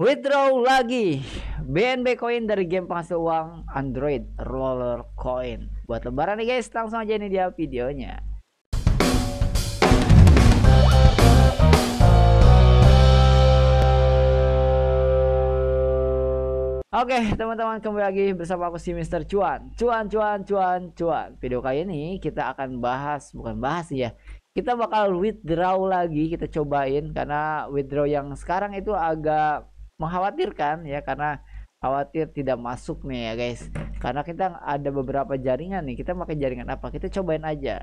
withdraw lagi BNB coin dari game penghasil uang Android Roller Coin. Buat lebaran nih guys, langsung aja ini dia videonya. Oke okay, teman-teman kembali lagi bersama aku si Mr. Cuan Cuan Cuan Cuan Cuan Video kali ini kita akan bahas Bukan bahas ya Kita bakal withdraw lagi kita cobain Karena withdraw yang sekarang itu agak mengkhawatirkan ya karena khawatir tidak masuk nih ya guys karena kita ada beberapa jaringan nih kita pakai jaringan apa kita cobain aja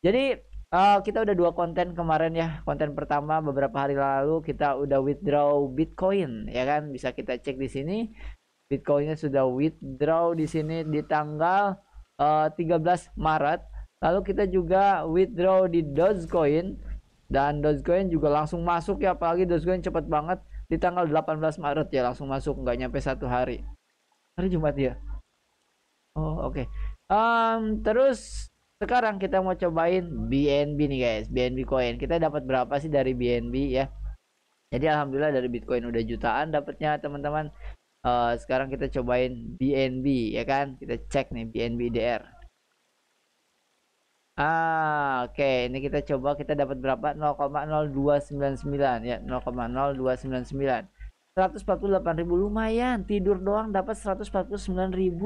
jadi uh, kita udah dua konten kemarin ya konten pertama beberapa hari lalu kita udah withdraw bitcoin ya kan bisa kita cek di sini bitcoinnya sudah withdraw di sini di tanggal uh, eh, 13 Maret lalu kita juga withdraw di Dogecoin dan Dogecoin juga langsung masuk ya apalagi Dogecoin cepet banget di tanggal 18 Maret ya langsung masuk nggak nyampe satu hari hari Jumat ya oh oke okay. um, terus sekarang kita mau cobain BNB nih guys BNB koin kita dapat berapa sih dari BNB ya jadi alhamdulillah dari Bitcoin udah jutaan dapatnya teman-teman uh, sekarang kita cobain BNB ya kan kita cek nih BNB DR Ah, oke. Okay. Ini kita coba kita dapat berapa? 0,0299 ya, 0,0299. 148.000 lumayan. Tidur doang dapat 149.000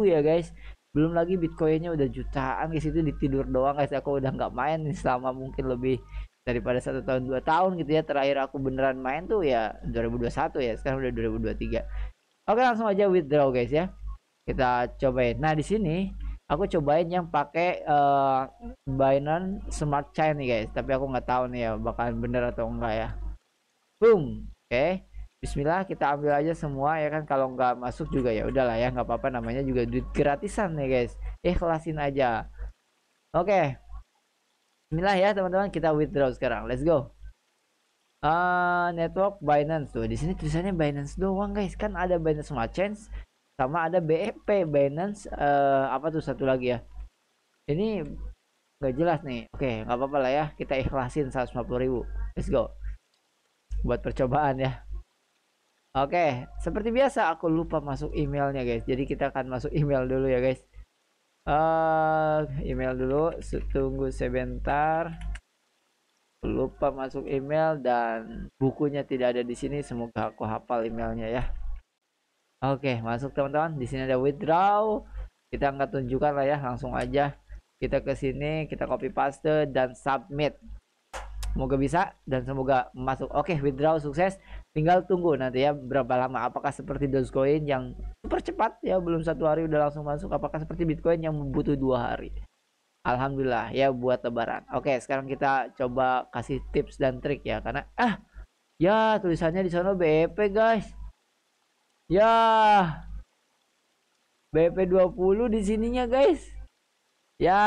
ya, guys. Belum lagi Bitcoinnya udah jutaan guys itu tidur doang guys. Aku udah nggak main selama mungkin lebih daripada satu tahun dua tahun gitu ya terakhir aku beneran main tuh ya 2021 ya sekarang udah 2023 oke langsung aja withdraw guys ya kita cobain nah di sini aku cobain yang pakai uh, Binance Smart Chain nih guys tapi aku nggak tahu nih ya bakalan bener atau enggak ya boom oke okay. Bismillah kita ambil aja semua ya kan kalau nggak masuk juga ya udahlah ya nggak apa-apa namanya juga duit gratisan nih guys eh kelasin aja oke okay. Bismillah ya teman-teman kita withdraw sekarang let's go uh, network Binance tuh di sini tulisannya Binance doang guys kan ada Binance Smart Chain sama ada BEP Binance uh, apa tuh satu lagi ya ini nggak jelas nih oke nggak apa-apa lah ya kita ikhlasin 150.000 let's go buat percobaan ya oke seperti biasa aku lupa masuk emailnya guys jadi kita akan masuk email dulu ya guys uh, email dulu tunggu sebentar lupa masuk email dan bukunya tidak ada di sini semoga aku hafal emailnya ya Oke, masuk teman-teman. Di sini ada withdraw. Kita nggak tunjukkan lah ya, langsung aja kita ke sini, kita copy paste dan submit. Semoga bisa dan semoga masuk. Oke, withdraw sukses. Tinggal tunggu nanti ya berapa lama. Apakah seperti Dogecoin yang super cepat ya belum satu hari udah langsung masuk? Apakah seperti Bitcoin yang butuh dua hari? Alhamdulillah ya buat lebaran. Oke, sekarang kita coba kasih tips dan trik ya karena ah ya tulisannya di sana BEP guys. Ya. BP20 di sininya, guys. Ya.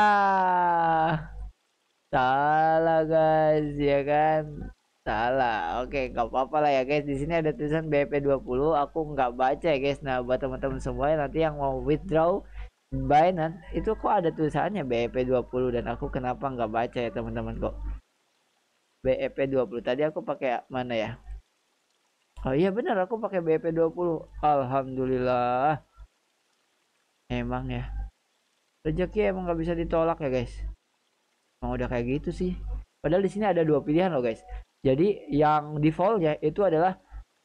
Salah, guys, ya kan? Salah. Oke, nggak apa-apa lah ya, guys. Di sini ada tulisan BP20, aku nggak baca ya, guys. Nah, buat teman-teman semua nanti yang mau withdraw Binance itu kok ada tulisannya bp 20 dan aku kenapa nggak baca ya teman-teman kok bp 20 tadi aku pakai mana ya oh iya benar aku pakai BP20 Alhamdulillah emang ya rezeki emang nggak bisa ditolak ya guys emang udah kayak gitu sih padahal di sini ada dua pilihan loh guys jadi yang defaultnya itu adalah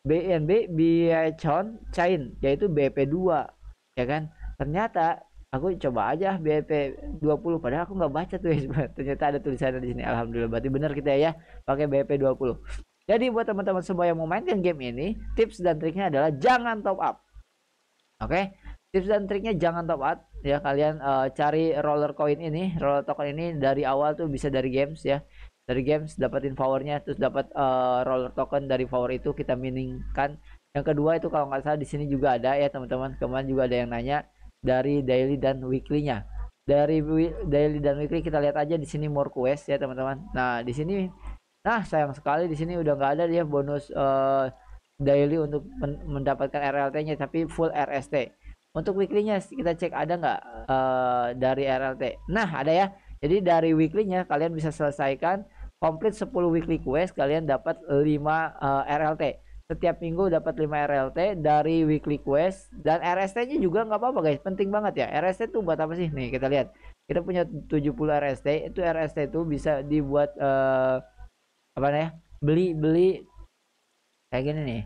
BNB Biachon Chain yaitu BP2 ya kan ternyata aku coba aja BP 20 padahal aku nggak baca tuh guys ternyata ada tulisannya di sini alhamdulillah berarti benar kita ya pakai BP 20 jadi buat teman-teman semua yang mau mainkan game ini, tips dan triknya adalah jangan top up. Oke, okay? tips dan triknya jangan top up ya kalian uh, cari roller coin ini, roller token ini dari awal tuh bisa dari games ya. Dari games dapatin powernya terus dapat uh, roller token dari power itu kita miningkan. Yang kedua itu kalau nggak salah di sini juga ada ya teman-teman. Kemarin juga ada yang nanya dari daily dan weeklynya dari daily dan weekly kita lihat aja di sini more quest ya teman-teman. Nah, di sini Nah, sayang sekali di sini udah nggak ada dia bonus uh, daily untuk men mendapatkan RLT-nya, tapi full RST. Untuk weekly-nya kita cek ada nggak uh, dari RLT. Nah, ada ya. Jadi dari weekly-nya kalian bisa selesaikan komplit 10 weekly quest, kalian dapat 5 uh, eh, RLT. Setiap minggu dapat 5 RLT dari weekly quest dan RST-nya juga nggak apa-apa guys, penting banget ya. RST itu buat apa sih? Nih kita lihat. Kita punya 70 RST, itu RST itu bisa dibuat uh, apa ya beli beli kayak gini nih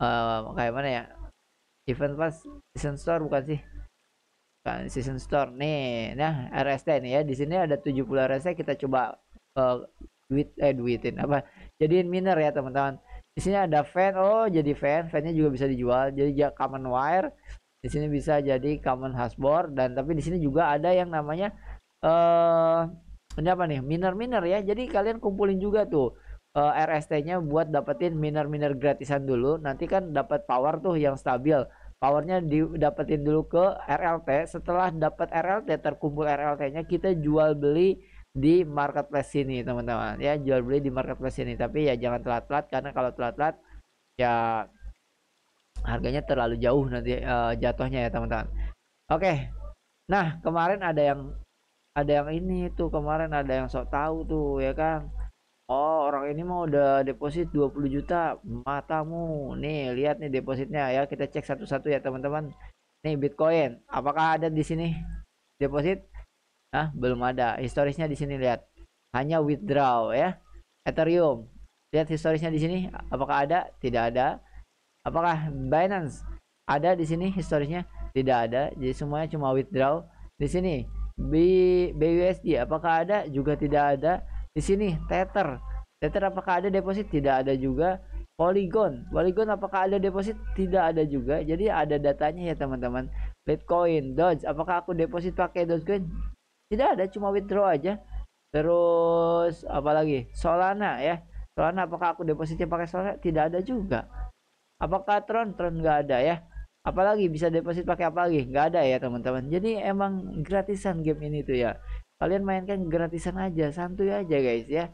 uh, kayak mana ya event pas season store bukan sih kan season store nih nah ya, RST nih ya di sini ada 70 RST kita coba uh, duit eh duitin apa jadiin miner ya teman-teman di sini ada fan oh jadi fan fannya juga bisa dijual jadi ya, common wire di sini bisa jadi common hasbor dan tapi di sini juga ada yang namanya eh uh, ini nih miner-miner ya jadi kalian kumpulin juga tuh uh, eh, RST-nya buat dapetin miner-miner gratisan dulu nanti kan dapat power tuh yang stabil powernya dapetin dulu ke RLT setelah dapat RLT terkumpul RLT-nya kita jual beli di marketplace sini teman-teman ya jual beli di marketplace sini tapi ya jangan telat-telat karena kalau telat-telat ya harganya terlalu jauh nanti uh, jatuhnya ya teman-teman oke okay. nah kemarin ada yang ada yang ini tuh kemarin ada yang sok tahu tuh ya kan oh orang ini mau udah deposit 20 juta matamu nih lihat nih depositnya ya kita cek satu-satu ya teman-teman nih Bitcoin apakah ada di sini deposit ah belum ada historisnya di sini lihat hanya withdraw ya Ethereum lihat historisnya di sini apakah ada tidak ada apakah Binance ada di sini historisnya tidak ada jadi semuanya cuma withdraw di sini B, BUSD apakah ada juga tidak ada di sini tether tether apakah ada deposit tidak ada juga Polygon Polygon apakah ada deposit tidak ada juga jadi ada datanya ya teman-teman Bitcoin Doge apakah aku deposit pakai Dogecoin tidak ada cuma withdraw aja terus apalagi Solana ya Solana apakah aku depositnya pakai Solana tidak ada juga apakah Tron Tron nggak ada ya apalagi bisa deposit pakai apa lagi nggak ada ya teman-teman jadi emang gratisan game ini tuh ya kalian mainkan gratisan aja santuy aja guys ya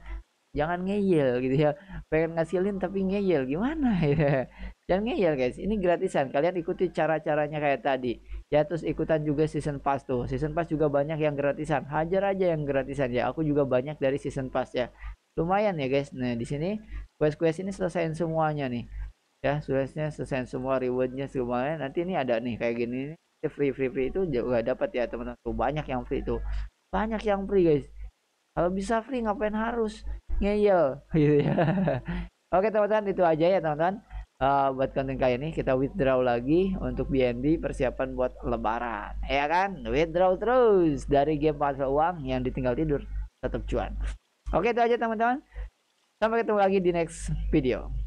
jangan ngeyel gitu ya pengen ngasilin tapi ngeyel gimana ya jangan ngeyel guys ini gratisan kalian ikuti cara-caranya kayak tadi ya terus ikutan juga season pass tuh season pass juga banyak yang gratisan hajar aja yang gratisan ya aku juga banyak dari season pass ya lumayan ya guys nah di sini quest-quest ini selesaiin semuanya nih ya suksesnya sesen semua rewardnya semuanya nanti ini ada nih kayak gini free free free itu juga dapat ya teman-teman tuh banyak yang free tuh banyak yang free guys kalau bisa free ngapain harus ngeyel gitu ya oke teman-teman itu aja ya teman-teman uh, buat konten kali ini kita withdraw lagi untuk BNB persiapan buat lebaran ya kan withdraw terus dari game pasal uang yang ditinggal tidur tetap cuan oke itu aja teman-teman sampai ketemu lagi di next video